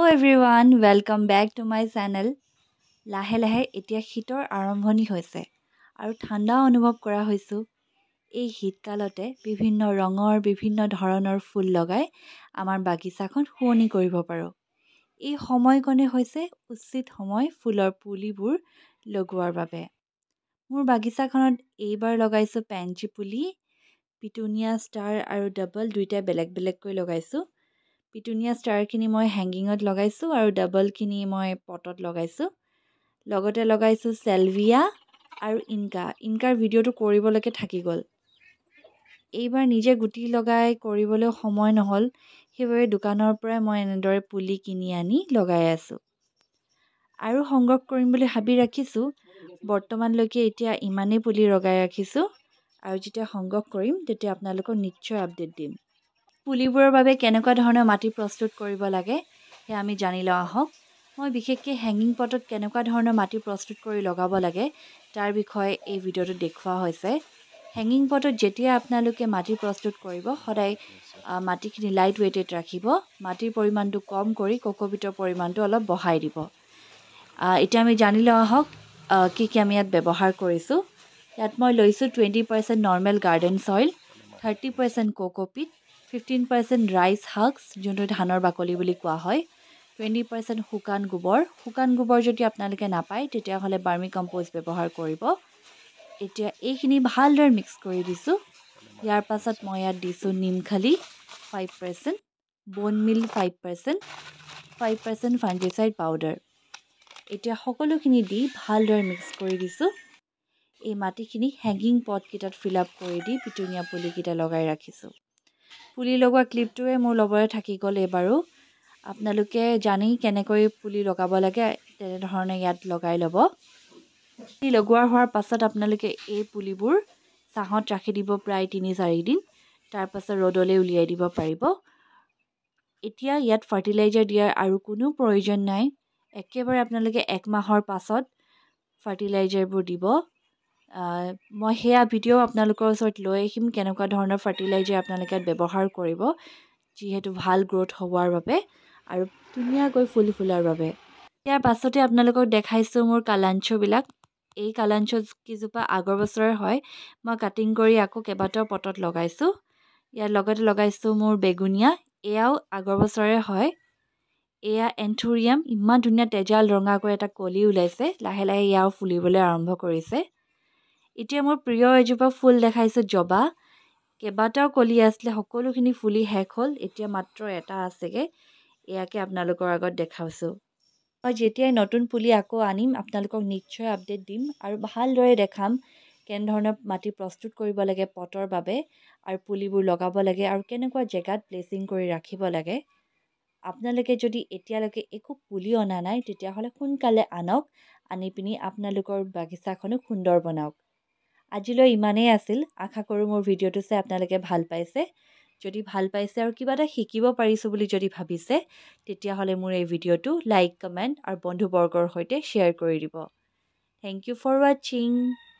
every everyone welcome back to my channel লাহে লাহে এতিয়া শীতৰ আৰম্ভণি হৈছে আৰু ঠাণ্ডা অনুভৱ কৰা হৈছোঁ এই শীতকালতে বিভিন্ন ৰঙৰ বিভিন্ন ধৰণৰ ফুল লগাই আমাৰ বাগিচাখন শুৱনি কৰিব পাৰোঁ এই সময়কণে হৈছে উচিত সময় ফুলৰ পুলিবোৰ লগোৱাৰ বাবে মোৰ বাগিচাখনত এইবাৰ লগাইছোঁ পেঞ্চি পুলি পিটুনিয়া ষ্টাৰ আৰু ডাবল দুয়োটাই বেলেগ বেলেগকৈ লগাইছোঁ পিটুনিয়া ষ্টাৰখিনি মই হেংগিঙত লগাইছোঁ আৰু ডাবলখিনি মই পটত লগাইছোঁ লগতে লগাইছোঁ চেলভিয়া আৰু ইনকা ইনকাৰ ভিডিঅ'টো কৰিবলৈকে থাকি গ'ল এইবাৰ নিজে গুটি লগাই কৰিবলৈ সময় নহ'ল সেইবাবে দোকানৰ পৰাই মই এনেদৰে পুলি কিনি আনি লগাই আছোঁ আৰু সংগ্ৰহ কৰিম বুলি ভাবি ৰাখিছোঁ বৰ্তমানলৈকে এতিয়া ইমানেই পুলি লগাই ৰাখিছোঁ আৰু যেতিয়া সংগ্ৰহ কৰিম তেতিয়া আপোনালোকক নিশ্চয় আপডেট দিম পুলিবোৰৰ বাবে কেনেকুৱা ধৰণৰ মাটি প্ৰস্তুত কৰিব লাগে সেয়া আমি জানি লওঁ আহক মই বিশেষকৈ হেঙিং পটত কেনেকুৱা ধৰণৰ মাটি প্ৰস্তুত কৰি লগাব লাগে তাৰ বিষয়ে এই ভিডিঅ'টোত দেখুওৱা হৈছে হেঙিং পটত যেতিয়া আপোনালোকে মাটি প্ৰস্তুত কৰিব সদায় মাটিখিনি লাইট ৱেইটেড ৰাখিব মাটিৰ পৰিমাণটো কম কৰি কক'পিটৰ পৰিমাণটো অলপ বঢ়াই দিব এতিয়া আমি জানি লওঁ আহক কি কি আমি ইয়াত ব্যৱহাৰ কৰিছোঁ ইয়াত মই লৈছোঁ twenty percent normal garden soil thirty percent cocopeat fifteen percent rice husks যোনটো ধানৰ বাকলি বুলি কোৱা হয় টুৱেণ্টি পাৰ্চেণ্ট শুকান গোবৰ শুকান গোবৰ যদি আপোনালোকে নাপায় তেতিয়াহ'লে বাৰ্মি কম্প'ষ্ট ব্যৱহাৰ কৰিব এতিয়া এইখিনি ভালদৰে মিক্স কৰি দিছোঁ ইয়াৰ পাছত মই ইয়াত দিছোঁ নিমখালি five percent bone meal five percent five percent fungicide powder এতিয়া সকলোখিনি দি ভালদৰে মিক্স কৰি দিছোঁ এই মাটিখিনি হেঙিং পটকেইটাত ফিল আপ কৰি দি পিটুনিয়া পুলিকেইটা লগাই ৰাখিছোঁ পুলি লগোৱা ক্লিপটোৱে মোৰ লগৰে থাকি গ'ল এইবাৰো আপোনালোকে জানেই কেনেকৈ পুলি লগাব লাগে তেনেধৰণে ইয়াত লগাই ল'ব পুলি লগোৱা হোৱাৰ পাছত আপোনালোকে এই পুলিবোৰ ছাঁহত ৰাখি দিব প্ৰায় তিনি চাৰিদিন তাৰপাছত ৰ'দলৈ উলিয়াই দিব পাৰিব এতিয়া ইয়াত ফাৰ্টিলাইজাৰ দিয়াৰ আৰু কোনো প্ৰয়োজন নাই একেবাৰে আপোনালোকে এক মাহৰ পাছত ফাৰ্টিলাইজাৰবোৰ দিব মই সেয়া ভিডিঅ' আপোনালোকৰ ওচৰত লৈ আহিম কেনেকুৱা ধৰণৰ ফাৰ্টিলাইজাৰ আপোনালোকে ব্যৱহাৰ কৰিব যিহেতু ভাল গ্ৰ'থ হোৱাৰ বাবে আৰু ধুনীয়াকৈ ফুল ফুলাৰ বাবে ইয়াৰ পাছতে আপোনালোকক দেখাইছোঁ মোৰ কালাঞ্চবিলাক এই কালাঞ্চ কালাঞ্চকেইজোপা আগৰ বছৰে হয় মই কাটিং কৰি আকৌ কেইবাটাও পটত লগাইছোঁ ইয়াৰ লগতে লগাইছোঁ মোৰ বেগুনীয়া এয়াও আগৰ বছৰে হয় এয়া এন্থুৰিয়াম ইমান ধুনীয়া তেজাল ৰঙাকৈ এটা কলি ওলাইছে লাহে লাহে ইয়াও ফুলিবলৈ আৰম্ভ কৰিছে এতিয়া মোৰ প্ৰিয় এজোপা ফুল দেখাইছোঁ জবা কেইবাটাও কলি আছিলে সকলোখিনি ফুলি শেষ হ'ল এতিয়া মাত্ৰ এটা আছেগৈ এয়াকে আপোনালোকৰ আগত দেখাইছোঁ মই যেতিয়াই নতুন পুলি আকৌ আনিম আপোনালোকক নিশ্চয় আপডেট দিম আৰু ভালদৰে দেখাম কেনেধৰণৰ মাটি প্ৰস্তুত কৰিব লাগে পটৰ বাবে আৰু পুলিবোৰ লগাব লাগে আৰু কেনেকুৱা জেগাত প্লেচিং কৰি ৰাখিব লাগে আপোনালোকে যদি এতিয়ালৈকে একো পুলি অনা নাই তেতিয়াহ'লে সোনকালে আনক আনি পিনি আপোনালোকৰ বাগিচাখনো সুন্দৰ বনাওক আজিলৈ ইমানেই আছিল আশা কৰোঁ মোৰ ভিডিঅ'টো চাই আপোনালোকে ভাল পাইছে যদি ভাল পাইছে আৰু কিবা এটা শিকিব পাৰিছোঁ বুলি যদি ভাবিছে তেতিয়াহ'লে মোৰ এই ভিডিঅ'টো লাইক কমেণ্ট আৰু বন্ধুবৰ্গৰ সৈতে শ্বেয়াৰ কৰি দিব থেংক ইউ ফৰ ৱাচিং